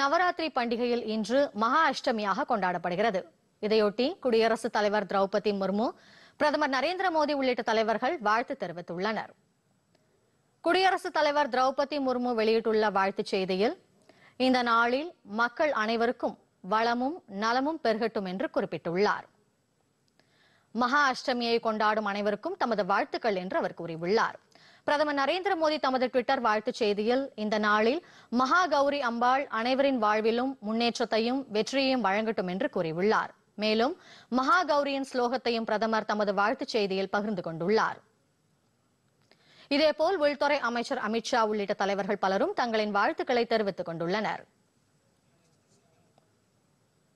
நவராத்திரி பண்டிகையில் இன்று மகா அஷ்டமியாக கொண்டாடப்படுகிறது இதையொட்டி குடியரசுத் தலைவர் திரௌபதி முர்மு பிரதமர் நரேந்திர மோடி உள்ளிட்ட தலைவர்கள் வாழ்த்து தெரிவித்துள்ளனர் குடியரசுத் தலைவர் திரௌபதி முர்மு வெளியிட்டுள்ள வாழ்த்துச் செய்தியில் இந்த நாளில் மக்கள் அனைவருக்கும் வளமும் நலமும் பெருகட்டும் என்று குறிப்பிட்டுள்ளார் மகா அஷ்டமியை கொண்டாடும் அனைவருக்கும் தமது வாழ்த்துக்கள் என்று அவர் கூறியுள்ளார் பிரதமர் நரேந்திர மோடி தமது ட்விட்டர் வாழ்த்துச் செய்தியில் இந்த நாளில் மகா கௌரி அம்பாள் அனைவரின் வாழ்விலும் முன்னேற்றத்தையும் வெற்றியையும் வழங்கட்டும் என்று கூறியுள்ளார் மேலும் மகா கௌரியின் ஸ்லோகத்தையும் பிரதமர் தமது வாழ்த்துச் செய்தியில் பகிர்ந்து கொண்டுள்ளார் இதேபோல் உள்துறை அமைச்சர் அமித்ஷா உள்ளிட்ட தலைவர்கள் பலரும் தங்களின் வாழ்த்துக்களை தெரிவித்துக் கொண்டுள்ளனா்